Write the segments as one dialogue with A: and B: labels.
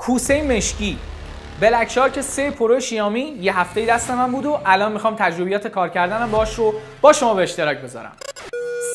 A: کوسه مشکی بلک شارک سه پرو شیامی یه هفته دست من بود و الان میخوام تجربیات کار کردنم باش رو با شما به اشتراک بذارم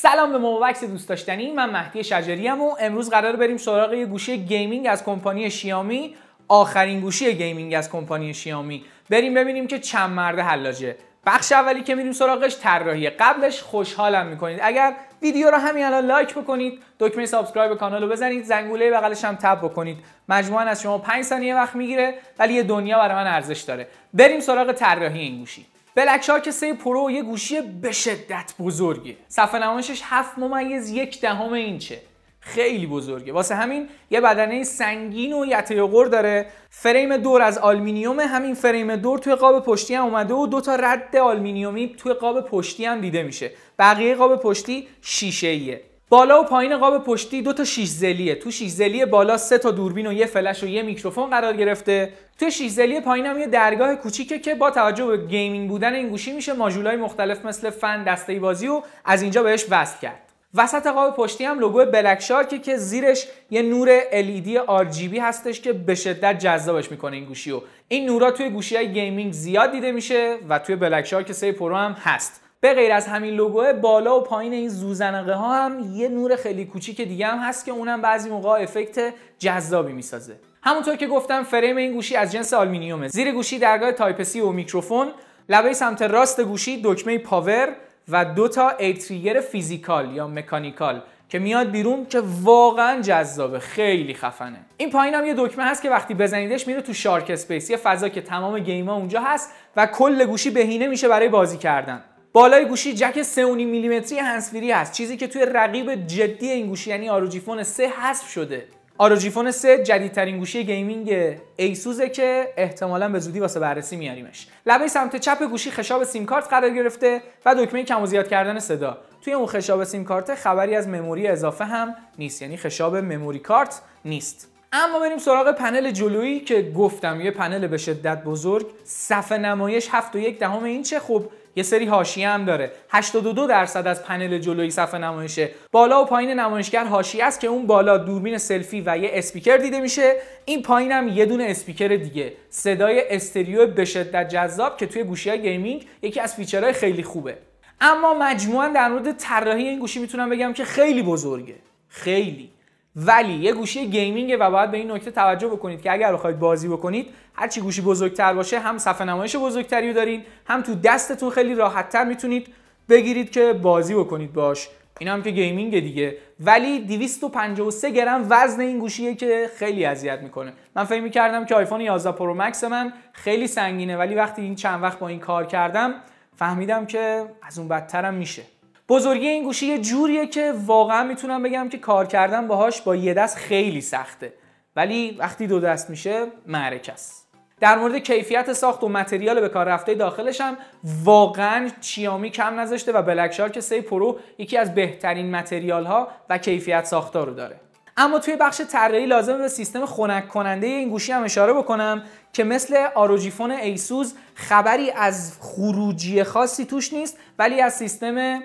A: سلام به مووکس دوست داشتنی من مهدی شجری و امروز قرار بریم سراغ یه گوشی گیمینگ از کمپانی شیامی آخرین گوشی گیمینگ از کمپانی شیامی بریم ببینیم که چند مرده حلاجه بخش اولی که میریم سراغش طراحی قبلش خوشحالم میکنید اگر ویدیو رو همین الان لایک بکنید دکمه سابسکرایب کانال رو بزنید زنگوله بغلش هم تب بکنید مجموعا از شما 5 ثانیه وقت میگیره ولی یه دنیا برای من ارزش داره بریم سراغ طراحی این گوشی بلک شارک 3 پرو یه گوشی به شدت بزرگه صفحه نمایشش 7 ممیز یک دهم اینچه خیلی بزرگه واسه همین یه بدنه سنگین و یتیقور داره فریم دور از آلمینیوم همین فریم دور توی قاب پشتی هم اومده و دو تا رد آلمینیومی توی قاب پشتی هم دیده میشه بقیه قاب پشتی شیشه ایه بالا و پایین قاب پشتی دو تا شیش زلیه تو شیش بالا سه تا دوربین و یه فلش و یه میکروفون قرار گرفته تو شیش زلی پایین هم یه درگاه کوچیکه که با توجه به گیمینگ بودن این گوشی میشه ماژولای مختلف مثل فن دسته بازی و از اینجا بهش وصل کرد وسط قاب پشتی هم لوگو بلک شارکی که زیرش یه نور LED RGB هستش که به شدت جذابش میکنه این گوشی رو این نورا توی گوشی های گیمینگ زیاد دیده میشه و توی بلک شارک 3 پرو هم هست به غیر از همین لوگو بالا و پایین این زوزنقه ها هم یه نور خیلی کوچیک دیگه هم هست که اونم بعضی موقع افکت جذابی میسازه همونطور که گفتم فریم این گوشی از جنس آلومینیومه زیر گوشی درگاه تایپسی و میکروفون لبه سمت راست گوشی دکمه پاور و دو تا ایتریگر فیزیکال یا مکانیکال که میاد بیرون که واقعا جذابه خیلی خفنه این پایین هم یه دکمه هست که وقتی بزنیدش میره تو شارک اسپیس یه فضا که تمام گیما اونجا هست و کل گوشی بهینه میشه برای بازی کردن بالای گوشی جک 3.5 میلیمتری هنسفیری هست چیزی که توی رقیب جدی این گوشی یعنی آروجیفون فون 3 حذف شده آروجیفون 3 جدیدترین گوشی گیمینگ ایسوزه که احتمالا به زودی واسه بررسی میاریمش لبه سمت چپ گوشی خشاب سیم کارت قرار گرفته و دکمه کم و زیاد کردن صدا توی اون خشاب سیم کارت خبری از مموری اضافه هم نیست یعنی خشاب مموری کارت نیست اما بریم سراغ پنل جلویی که گفتم یه پنل به شدت بزرگ صفحه نمایش 7.1 و دهم اینچه خب، یه سری حاشیه هم داره 82 درصد از پنل جلوی صفحه نمایشه بالا و پایین نمایشگر حاشیه است که اون بالا دوربین سلفی و یه اسپیکر دیده میشه این پایین هم یه دونه اسپیکر دیگه صدای استریو به شدت جذاب که توی گوشی گیمینگ یکی از فیچرهای خیلی خوبه اما مجموعا در مورد طراحی این گوشی میتونم بگم که خیلی بزرگه خیلی ولی یه گوشی گیمینگه و باید به این نکته توجه بکنید که اگر بخواید بازی بکنید هرچی گوشی بزرگتر باشه هم صفحه نمایش بزرگتری رو دارین هم تو دستتون خیلی راحتتر میتونید بگیرید که بازی بکنید باش این هم که گیمینگ دیگه ولی 253 گرم وزن این گوشیه که خیلی اذیت میکنه من فکر میکردم که آیفون 11 پرو مکس من خیلی سنگینه ولی وقتی این چند وقت با این کار کردم فهمیدم که از اون بدترم میشه بزرگی این گوشی یه جوریه که واقعا میتونم بگم که کار کردن باهاش با یه دست خیلی سخته ولی وقتی دو دست میشه معرکه است در مورد کیفیت ساخت و متریال به کار رفته داخلش هم واقعا چیامی کم نذاشته و بلک که سی پرو یکی از بهترین متریال ها و کیفیت ساختار رو داره اما توی بخش طراحی لازم به سیستم خنک کننده این گوشی هم اشاره بکنم که مثل آروجیفون ایسوز خبری از خروجی خاصی توش نیست ولی از سیستم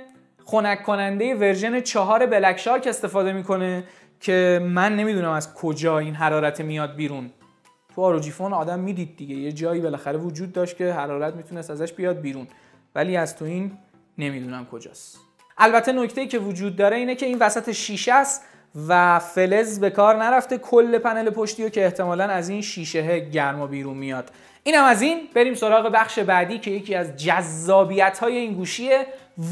A: خنک کننده ورژن چهار بلک شارک استفاده میکنه که من نمیدونم از کجا این حرارت میاد بیرون تو آروجیفون آدم میدید دیگه یه جایی بالاخره وجود داشت که حرارت میتونست ازش بیاد بیرون ولی از تو این نمیدونم کجاست البته نکته که وجود داره اینه که این وسط شیشه است و فلز به کار نرفته کل پنل پشتی و که احتمالا از این شیشه گرما بیرون میاد اینم از این بریم سراغ بخش بعدی که یکی از جذابیت های این گوشیه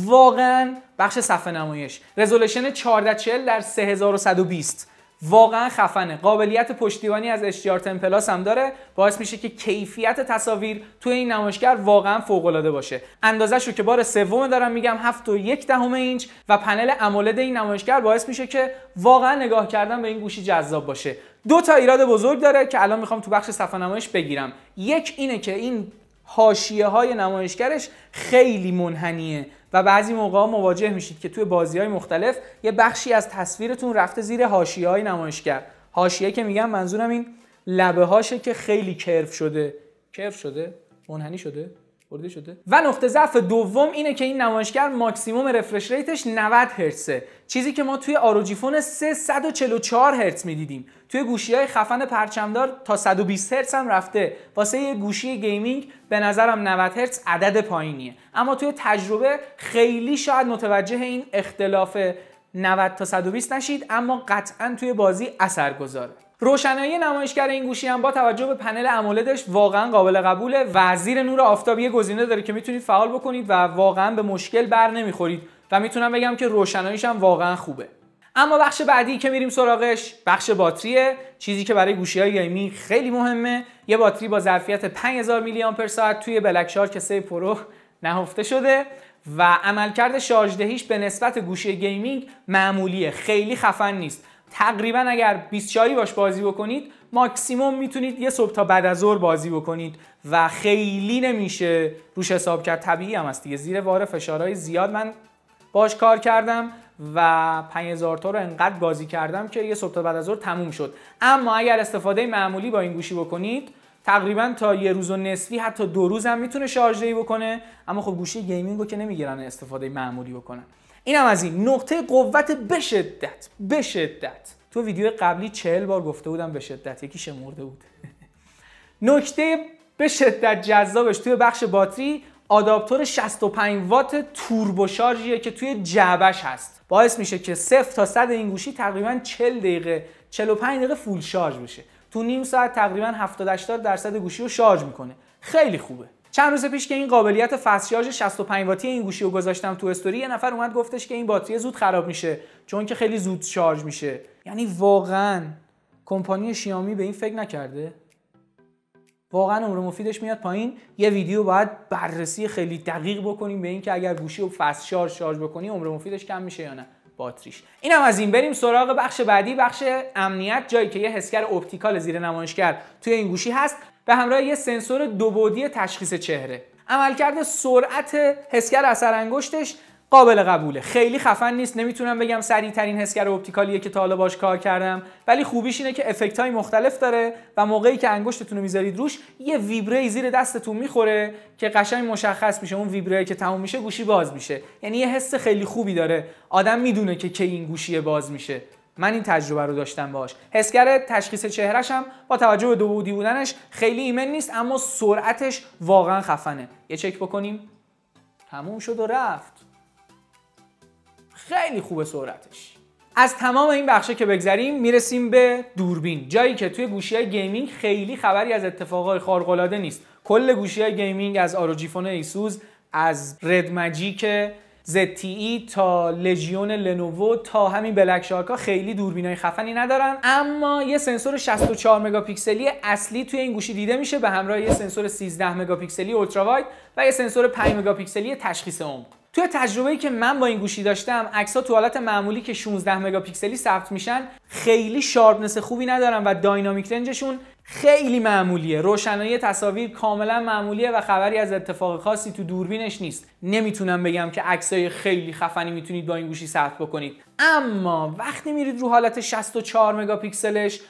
A: واقعا بخش صفحه نمایش رزولوشن 1440 در 3120 واقعا خفنه قابلیت پشتیبانی از HDR 10 پلاس هم داره باعث میشه که کیفیت تصاویر توی این نمایشگر واقعا فوق العاده باشه اندازش رو که بار سوم دارم میگم 7 و یک دهم اینچ و پنل امولد این نمایشگر باعث میشه که واقعا نگاه کردن به این گوشی جذاب باشه دو تا ایراد بزرگ داره که الان میخوام تو بخش صفحه نمایش بگیرم یک اینه که این هاشیه های نمایشگرش خیلی منحنیه و بعضی موقع مواجه میشید که توی بازی های مختلف یه بخشی از تصویرتون رفته زیر هاشیه های نمایشگر هاشیه که میگم منظورم این لبه هاشه که خیلی کرف شده کرف شده منحنی شده برده شده و نقطه ضعف دوم اینه که این نمایشگر ماکسیموم رفرش ریتش 90 هرتزه چیزی که ما توی آروجی فون 344 هرتز میدیدیم توی گوشی های خفن پرچمدار تا 120 هرتز هم رفته واسه یه گوشی گیمینگ به نظرم 90 هرتز عدد پایینیه اما توی تجربه خیلی شاید متوجه این اختلاف 90 تا 120 نشید اما قطعا توی بازی اثر گذاره روشنایی نمایشگر این گوشی هم با توجه به پنل امولدش واقعا قابل قبوله و زیر نور آفتاب یه گزینه داره که میتونید فعال بکنید و واقعا به مشکل بر نمیخورید و میتونم بگم که روشناییش هم واقعا خوبه اما بخش بعدی که میریم سراغش بخش باتریه چیزی که برای گوشی های گیمینگ خیلی مهمه یه باتری با ظرفیت 5000 میلی آمپر ساعت توی بلک شارک 3 پرو نهفته شده و عملکرد شارژ دهیش به نسبت گوشی گیمینگ معمولیه خیلی خفن نیست تقریبا اگر 24 باش بازی بکنید ماکسیموم میتونید یه صبح تا بعد از ظهر بازی بکنید و خیلی نمیشه روش حساب کرد طبیعی هم هست دیگه زیر وار فشارهای زیاد من باش کار کردم و 5000 تا رو انقدر بازی کردم که یه صبح تا بعد از ظهر تموم شد اما اگر استفاده معمولی با این گوشی بکنید تقریبا تا یه روز و نصفی حتی دو روز هم میتونه شارژ بکنه اما خب گوشی گیمینگ رو که نمیگیرن استفاده معمولی بکنن هم از این نقطه قوت به شدت به شدت تو ویدیو قبلی چهل بار گفته بودم به شدت یکی مرده بود نکته به شدت جذابش توی بخش باتری آداپتور 65 وات توربو شارژیه که توی جعبش هست باعث میشه که 0 تا صد این گوشی تقریبا 40 دقیقه 45 دقیقه فول شارژ بشه تو نیم ساعت تقریبا 70 80 درصد گوشی رو شارژ میکنه خیلی خوبه چند روز پیش که این قابلیت فست شارژ 65 واتی این گوشی رو گذاشتم تو استوری یه نفر اومد گفتش که این باتری زود خراب میشه چون که خیلی زود شارژ میشه یعنی واقعا کمپانی شیامی به این فکر نکرده واقعا عمر مفیدش میاد پایین یه ویدیو باید بررسی خیلی دقیق بکنیم به اینکه اگر گوشی رو فست شارژ شارژ بکنی عمر مفیدش کم میشه یا نه باتریش اینم از این بریم سراغ بخش بعدی بخش امنیت جایی که یه حسگر اپتیکال زیر نمایشگر توی این گوشی هست به همراه یه سنسور دو بودی تشخیص چهره عملکرد سرعت حسگر اثر انگشتش قابل قبوله خیلی خفن نیست نمیتونم بگم سریع ترین حسگر اپتیکالیه که تا حالا باش کار کردم ولی خوبیش اینه که افکت های مختلف داره و موقعی که انگشتتون رو میذارید روش یه ویبره زیر دستتون میخوره که قشنگ مشخص میشه اون ویبره که تموم میشه گوشی باز میشه یعنی یه حس خیلی خوبی داره آدم میدونه که کی این گوشی باز میشه من این تجربه رو داشتم باش حسگر تشخیص چهرش هم با توجه به دوبودی بودنش خیلی ایمن نیست اما سرعتش واقعا خفنه یه چک بکنیم تموم شد و رفت خیلی خوبه سرعتش از تمام این بخشه که بگذریم میرسیم به دوربین جایی که توی گوشی های گیمینگ خیلی خبری از اتفاقای خارق‌العاده نیست کل گوشی های گیمینگ از آروجیفون ایسوز، از رد مجیک ZTE تا لژیون لنوو تا همین بلک شارک ها خیلی دوربینای خفنی ندارن اما یه سنسور 64 مگاپیکسلی اصلی توی این گوشی دیده میشه به همراه یه سنسور 13 مگاپیکسلی اولترا واید و یه سنسور 5 مگاپیکسلی تشخیص عمق توی تجربه‌ای که من با این گوشی داشتم عکس‌ها تو حالت معمولی که 16 مگاپیکسلی ثبت میشن خیلی شارپنس خوبی ندارن و داینامیک رنجشون خیلی معمولیه روشنایی تصاویر کاملا معمولیه و خبری از اتفاق خاصی تو دوربینش نیست نمیتونم بگم که عکسای خیلی خفنی میتونید با این گوشی ثبت بکنید اما وقتی میرید رو حالت 64 مگاپیکسلش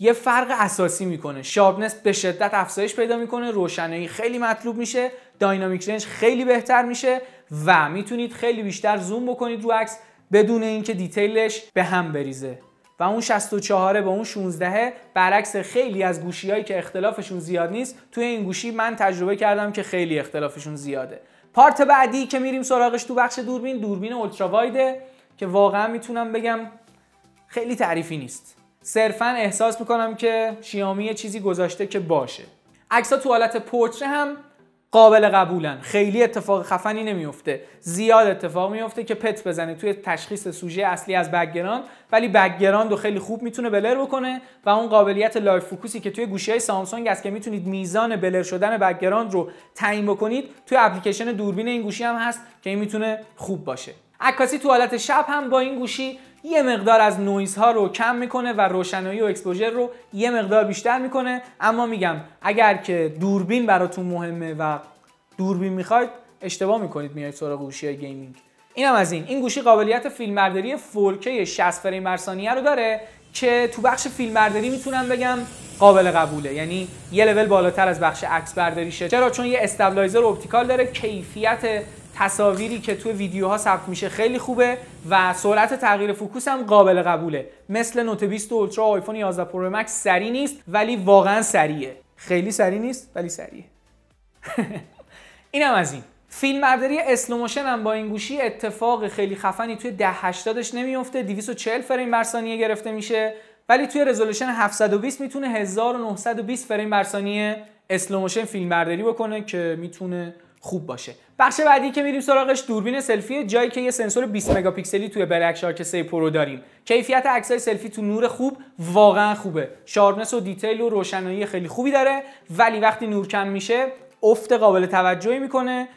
A: یه فرق اساسی میکنه شارپنس به شدت افزایش پیدا میکنه روشنایی خیلی مطلوب میشه داینامیک رنج خیلی بهتر میشه و میتونید خیلی بیشتر زوم بکنید رو عکس بدون اینکه دیتیلش به هم بریزه و اون 64 به اون 16 برعکس خیلی از گوشی هایی که اختلافشون زیاد نیست توی این گوشی من تجربه کردم که خیلی اختلافشون زیاده پارت بعدی که میریم سراغش تو بخش دوربین دوربین اولترا وایده که واقعا میتونم بگم خیلی تعریفی نیست صرفا احساس میکنم که شیامی چیزی گذاشته که باشه عکس تو حالت پورتره هم قابل قبولن خیلی اتفاق خفنی نمیفته زیاد اتفاق میفته که پت بزنه توی تشخیص سوژه اصلی از بگگراند ولی بگگراند رو خیلی خوب میتونه بلر بکنه و اون قابلیت لایف فوکوسی که توی گوشی های سامسونگ است که میتونید میزان بلر شدن بکگراند رو تعیین بکنید توی اپلیکیشن دوربین این گوشی هم هست که این میتونه خوب باشه عکاسی تو حالت شب هم با این گوشی یه مقدار از نویز ها رو کم میکنه و روشنایی و اکسپوژر رو یه مقدار بیشتر میکنه اما میگم اگر که دوربین براتون مهمه و دوربین میخواید اشتباه میکنید میاید سراغ گوشی های گیمینگ اینم از این این گوشی قابلیت فیلمبرداری 4K 60 فریم بر رو داره که تو بخش فیلمبرداری میتونم بگم قابل قبوله یعنی یه لول بالاتر از بخش عکس برداریشه چرا چون یه استابلایزر اپتیکال داره کیفیت تصاویری که تو ویدیوها ثبت میشه خیلی خوبه و سرعت تغییر فوکوس هم قابل قبوله مثل نوت 20 اولترا و آیفون 11 پرو مکس سری نیست ولی واقعا سریه خیلی سری نیست ولی سریه اینم از این فیلم برداری اسلوموشن هم با این گوشی اتفاق خیلی خفنی توی 1080 نمیفته 240 فریم بر ثانیه گرفته میشه ولی توی رزولوشن 720 میتونه 1920 فریم بر ثانیه اسلوموشن فیلم برداری بکنه که میتونه خوب باشه بخش بعدی که میریم سراغش دوربین سلفی جایی که یه سنسور 20 مگاپیکسلی توی بلک شارک 3 پرو داریم کیفیت عکسای سلفی تو نور خوب واقعا خوبه شارپنس و دیتیل و روشنایی خیلی خوبی داره ولی وقتی نور کم میشه افت قابل توجهی میکنه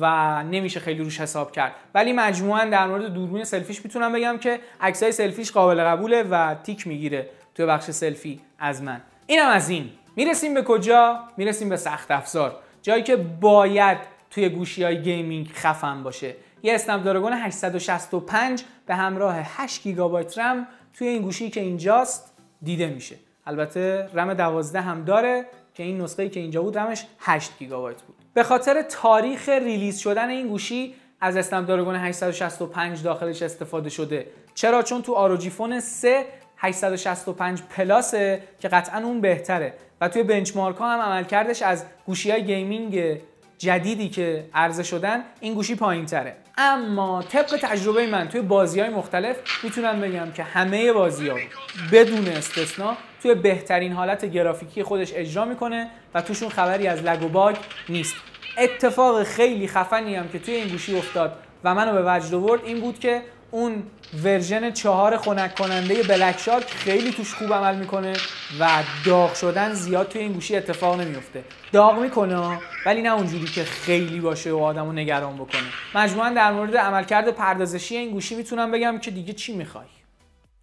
A: و نمیشه خیلی روش حساب کرد ولی مجموعا در مورد دوربین سلفیش میتونم بگم که عکسای سلفیش قابل قبوله و تیک میگیره توی بخش سلفی از من اینم از این میرسیم به کجا میرسیم به سخت افزار جایی که باید توی گوشی های گیمینگ خفن باشه یه اسنپ دراگون 865 به همراه 8 گیگابایت رم توی این گوشی که اینجاست دیده میشه البته رم 12 هم داره که این نسخه ای که اینجا بود رمش 8 گیگابایت بود به خاطر تاریخ ریلیز شدن این گوشی از اسنپ دراگون 865 داخلش استفاده شده چرا چون تو آروجی فون 3 865 پلاسه که قطعا اون بهتره و توی بنچمارک ها هم عملکردش از گوشی های گیمینگ جدیدی که عرضه شدن این گوشی پایین تره اما طبق تجربه من توی بازی های مختلف میتونم بگم که همه بازی ها بدون استثنا توی بهترین حالت گرافیکی خودش اجرا میکنه و توشون خبری از لگ و باگ نیست اتفاق خیلی خفنی هم که توی این گوشی افتاد و منو به وجد آورد این بود که اون ورژن چهار خنک کننده بلک شارک خیلی توش خوب عمل میکنه و داغ شدن زیاد توی این گوشی اتفاق نمیفته داغ میکنه ولی نه اونجوری که خیلی باشه و آدمو نگران بکنه مجموعا در مورد عملکرد پردازشی این گوشی میتونم بگم که دیگه چی میخوای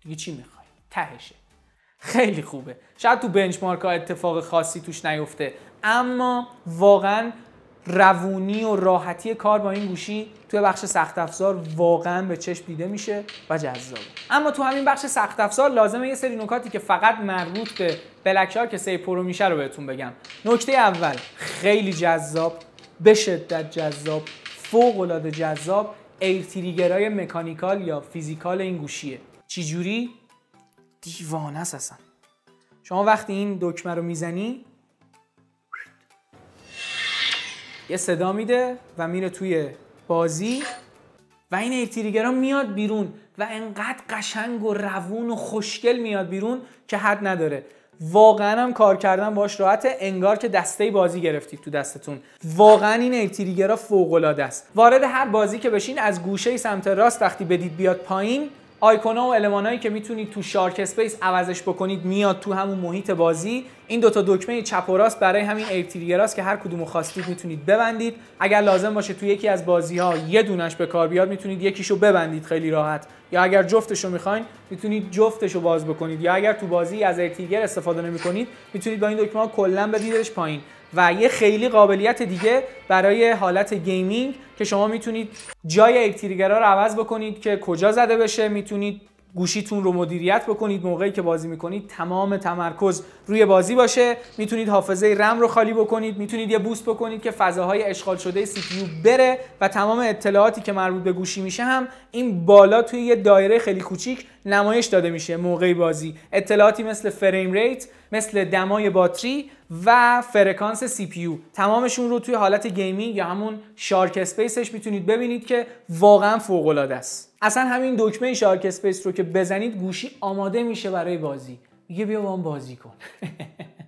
A: دیگه چی میخوای تهشه خیلی خوبه شاید تو بنچمارک ها اتفاق خاصی توش نیفته اما واقعا روونی و راحتی کار با این گوشی توی بخش سخت افزار واقعا به چشم دیده میشه و جذاب اما تو همین بخش سخت افزار لازمه یه سری نکاتی که فقط مربوط به بلک شارک سی پرو میشه رو بهتون بگم نکته اول خیلی جذاب به شدت جذاب فوق العاده جذاب ایرتریگرای مکانیکال یا فیزیکال این گوشیه چیجوری؟ دیوانه شما وقتی این دکمه رو میزنی یه صدا میده و میره توی بازی و این ها میاد بیرون و انقدر قشنگ و روون و خوشگل میاد بیرون که حد نداره واقعا هم کار کردن باش راحته انگار که دسته بازی گرفتید تو دستتون واقعا این ایتریگر فوق العاده است وارد هر بازی که بشین از گوشه سمت راست وقتی بدید بیاد پایین آیکونا و المانایی که میتونید تو شارک اسپیس عوضش بکنید میاد تو همون محیط بازی این دوتا دکمه چپ و راست برای همین است که هر کدومو خواستید میتونید ببندید اگر لازم باشه تو یکی از بازی ها یه دونش به کار بیاد میتونید یکیشو ببندید خیلی راحت یا اگر جفتشو میخواین میتونید جفتشو باز بکنید یا اگر تو بازی از ارتیگر استفاده نمیکنید میتونید با این دکمه ها کلا بدیدش پایین و یه خیلی قابلیت دیگه برای حالت گیمینگ که شما میتونید جای ایکتریگرا رو عوض بکنید که کجا زده بشه میتونید گوشیتون رو مدیریت بکنید موقعی که بازی میکنید تمام تمرکز روی بازی باشه میتونید حافظه رم رو خالی بکنید میتونید یه بوست بکنید که فضاهای اشغال شده سی بره و تمام اطلاعاتی که مربوط به گوشی میشه هم این بالا توی یه دایره خیلی کوچیک نمایش داده میشه موقع بازی اطلاعاتی مثل فریم ریت مثل دمای باتری و فرکانس سی پی تمامشون رو توی حالت گیمینگ یا همون شارک اسپیسش میتونید ببینید که واقعا فوق العاده است اصلا همین دکمه شارک اسپیس رو که بزنید گوشی آماده میشه برای بازی میگه بیا با بازی کن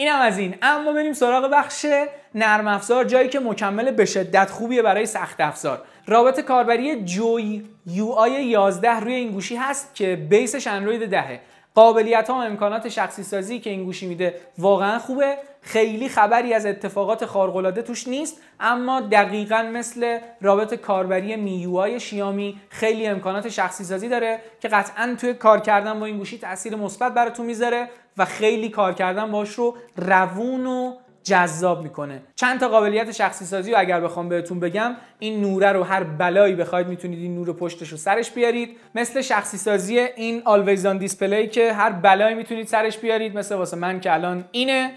A: اینم از این اما بریم سراغ بخش نرم افزار جایی که مکمل به شدت خوبیه برای سخت افزار رابط کاربری جوی یو آی 11 روی این گوشی هست که بیسش اندروید دهه قابلیت ها و امکانات شخصی سازی که این گوشی میده واقعا خوبه خیلی خبری از اتفاقات خارق‌العاده توش نیست اما دقیقا مثل رابط کاربری میوای شیامی خیلی امکانات شخصی سازی داره که قطعا توی کار کردن با این گوشی تاثیر مثبت براتون میذاره و خیلی کار کردن باش رو روون و جذاب میکنه چند تا قابلیت شخصی سازی و اگر بخوام بهتون بگم این نوره رو هر بلایی بخواید میتونید این نور پشتش رو سرش بیارید مثل شخصی سازی این always on دیسپلی که هر بلایی میتونید سرش بیارید مثل واسه من که الان اینه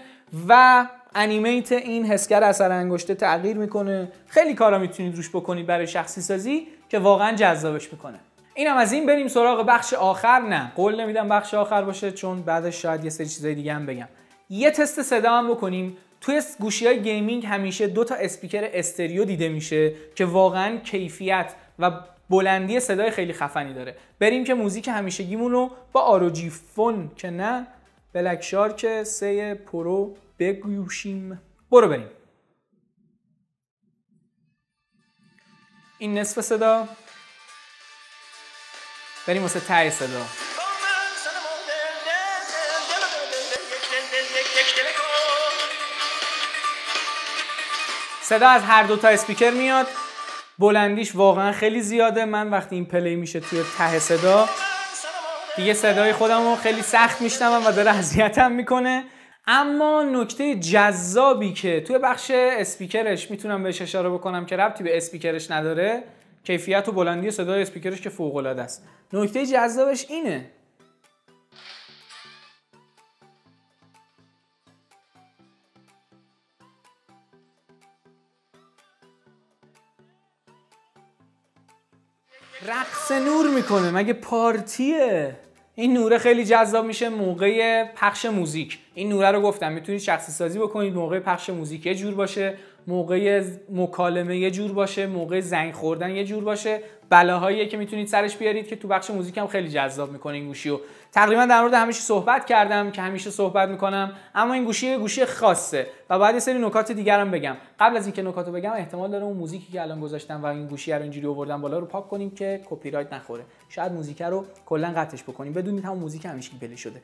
A: و انیمیت این حسگر اثر انگشته تغییر میکنه خیلی کارا میتونید روش بکنید برای شخصی سازی که واقعا جذابش میکنه اینم از این بریم سراغ بخش آخر نه قول نمیدم بخش آخر باشه چون بعدش شاید یه سری چیزای دیگه هم بگم یه تست صدا هم بکنیم توی گوشی های گیمینگ همیشه دو تا اسپیکر استریو دیده میشه که واقعا کیفیت و بلندی صدای خیلی خفنی داره بریم که موزیک همیشگیمون رو با آروجی فون که نه بلک شارک سه پرو بگوشیم برو بریم این نصف صدا بریم واسه ته صدا صدا از هر دو تا اسپیکر میاد بلندیش واقعا خیلی زیاده من وقتی این پلی میشه توی ته صدا دیگه صدای خودم خیلی سخت میشنوم و داره اذیتم میکنه اما نکته جذابی که توی بخش اسپیکرش میتونم بهش اشاره بکنم که ربطی به اسپیکرش نداره کیفیت و بلندی صدای اسپیکرش که فوق العاده است نکته جذابش اینه رقص نور میکنه مگه پارتیه این نوره خیلی جذاب میشه موقع پخش موزیک این نوره رو گفتم میتونید شخصی سازی بکنید موقع پخش موزیک یه جور باشه موقع مکالمه یه جور باشه موقع زنگ خوردن یه جور باشه بلاهایی که میتونید سرش بیارید که تو بخش موزیک هم خیلی جذاب میکنه این گوشی و تقریبا در مورد همیشه صحبت کردم که همیشه صحبت میکنم اما این گوشی گوشی خاصه و بعد یه سری نکات دیگر هم بگم قبل از اینکه نکاتو بگم احتمال داره اون موزیکی که الان گذاشتم و این گوشی رو اینجوری آوردم بالا رو پاک کنیم که کپی رایت نخوره شاید موزیک رو کلا قطعش بکنیم بدونید هم موزیک همیشه بله شده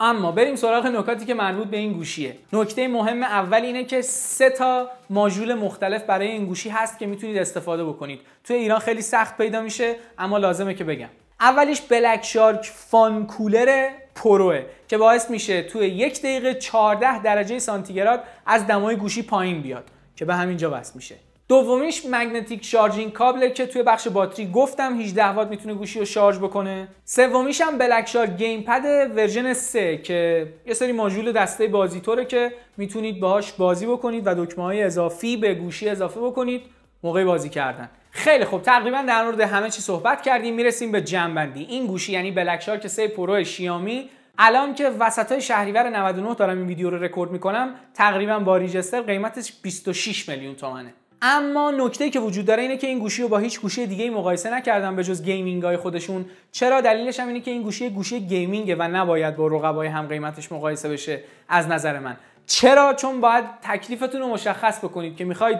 A: اما بریم سراغ نکاتی که مربوط به این گوشیه نکته مهم اول اینه که سه تا ماژول مختلف برای این گوشی هست که میتونید استفاده بکنید توی ایران خیلی سخت پیدا میشه اما لازمه که بگم اولیش بلک شارک فان کولر پروه که باعث میشه توی یک دقیقه 14 درجه سانتیگراد از دمای گوشی پایین بیاد که به همینجا بس میشه دومیش مگنتیک شارژینگ کابل که توی بخش باتری گفتم 18 وات میتونه گوشی رو شارژ بکنه سومیش هم بلک شارژ گیم پد ورژن 3 که یه سری ماژول دسته بازی طوره که میتونید باهاش بازی بکنید و دکمه های اضافی به گوشی اضافه بکنید موقع بازی کردن خیلی خب تقریبا در مورد همه چی صحبت کردیم میرسیم به جنبندی این گوشی یعنی بلک که 3 پرو شیامی الان که وسط های شهریور 99 دارم این ویدیو رو رکورد میکنم تقریبا با ریجستر قیمتش 26 میلیون تومنه اما نکته که وجود داره اینه که این گوشی رو با هیچ گوشی دیگه مقایسه نکردم به جز گیمینگ های خودشون چرا دلیلش هم اینه که این گوشی گوشی گیمینگه و نباید با رقبای هم قیمتش مقایسه بشه از نظر من چرا چون باید تکلیفتون رو مشخص بکنید که میخواید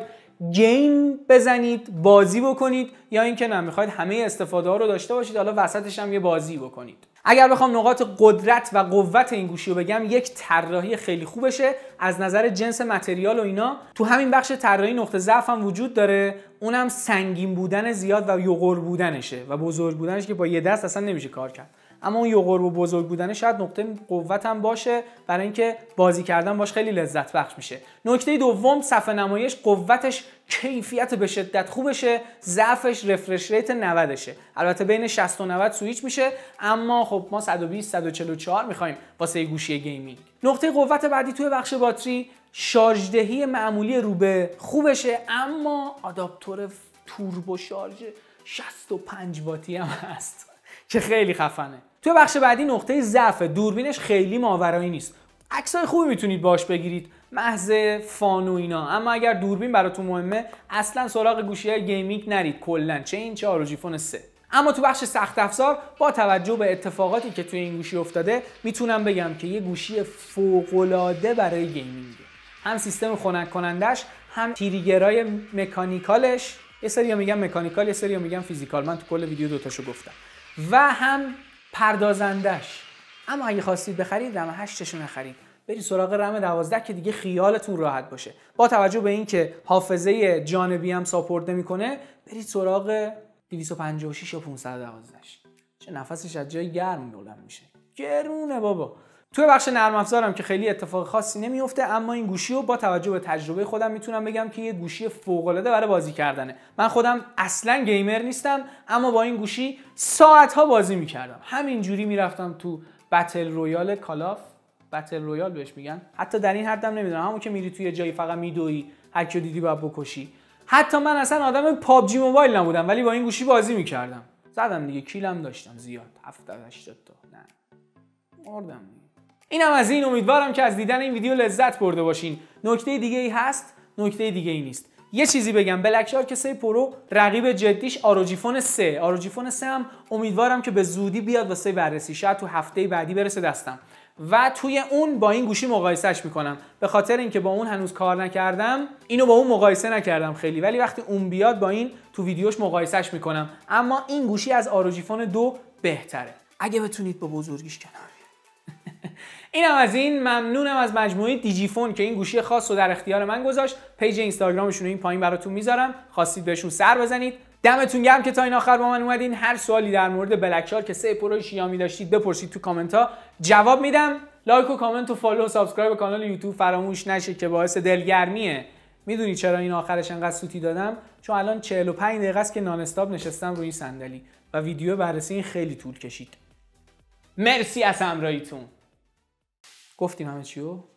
A: گیم بزنید بازی بکنید یا اینکه نه میخواید همه استفاده ها رو داشته باشید حالا وسطش هم یه بازی بکنید اگر بخوام نقاط قدرت و قوت این گوشی رو بگم یک طراحی خیلی خوبشه از نظر جنس متریال و اینا تو همین بخش طراحی نقطه ضعف هم وجود داره اونم سنگین بودن زیاد و یغور بودنشه و بزرگ بودنش که با یه دست اصلا نمیشه کار کرد اما اون یوغور و بزرگ بودنه شاید نقطه قوت هم باشه برای اینکه بازی کردن باش خیلی لذت بخش میشه نکته دوم صفحه نمایش قوتش کیفیت به شدت خوبشه ضعفش رفرش ریت 90 شه البته بین 60 و 90 سویچ میشه اما خب ما 120 144 میخوایم واسه گوشی گیمینگ نقطه قوت بعدی توی بخش باتری شارژدهی معمولی روبه خوبشه اما آداپتور توربو شارژ 65 واتی هم هست که خیلی خفنه تو بخش بعدی نقطه ضعف دوربینش خیلی ماورایی نیست عکسای خوبی میتونید باش بگیرید محض فان و اینا اما اگر دوربین براتون مهمه اصلا سراغ گوشی های گیمینگ نرید کلا چه این چه آروجی فون 3 اما تو بخش سخت افزار با توجه به اتفاقاتی که توی این گوشی افتاده میتونم بگم که یه گوشی فوقالعاده برای گیمینگه هم سیستم خنک کنندش هم تریگرای مکانیکالش یه سری میگم مکانیکال یه سری میگم فیزیکال من تو کل ویدیو دوتاشو گفتم و هم پردازندش اما اگه خواستید بخرید رم 8 رو نخرید برید سراغ رم 12 که دیگه خیالتون راحت باشه با توجه به اینکه حافظه جانبی هم ساپورت نمیکنه برید سراغ 256 یا 512 چه نفسش از جای گرم بلند میشه گرونه بابا توی بخش نرم افزارم که خیلی اتفاق خاصی نمیفته اما این گوشی رو با توجه به تجربه خودم میتونم بگم که یه گوشی فوق العاده برای بازی کردنه من خودم اصلا گیمر نیستم اما با این گوشی ساعت ها بازی میکردم همینجوری میرفتم تو بتل رویال کالاف بتل رویال بهش میگن حتی در این حدم نمیدونم همون که میری توی جایی فقط میدوی هر کی دیدی باید بکشی حتی من اصلا آدم پابجی موبایل نبودم ولی با این گوشی بازی میکردم زدم دیگه کیلم داشتم زیاد 70 80 تا نه مردم اینم از این امیدوارم که از دیدن این ویدیو لذت برده باشین نکته دیگه ای هست نکته دیگه ای نیست یه چیزی بگم بلک شارک 3 پرو رقیب جدیش آروجی سه. 3 سه 3 هم امیدوارم که به زودی بیاد واسه بررسی شاید تو هفته بعدی برسه دستم و توی اون با این گوشی مقایسهش میکنم به خاطر اینکه با اون هنوز کار نکردم اینو با اون مقایسه نکردم خیلی ولی وقتی اون بیاد با این تو ویدیوش مقایسهش میکنم اما این گوشی از آروجی دو 2 بهتره اگه بتونید با بزرگیش کنار اینم از این ممنونم از مجموعه دیجیفون که این گوشی خاص رو در اختیار من گذاشت پیج اینستاگرامشون رو این پایین براتون میذارم خواستید بهشون سر بزنید دمتون گرم که تا این آخر با من اومدین هر سوالی در مورد بلک شارک سه پرو شیامی داشتید بپرسید تو کامنت ها جواب میدم لایک و کامنت و فالو و سابسکرایب به کانال یوتیوب فراموش نشه که باعث دلگرمیه میدونی چرا این آخرش انقدر سوتی دادم چون الان 45 دقیقه است که نان استاپ نشستم روی صندلی و ویدیو بررسی این خیلی طول کشید مرسی از همراهیتون گفتیم همه چیو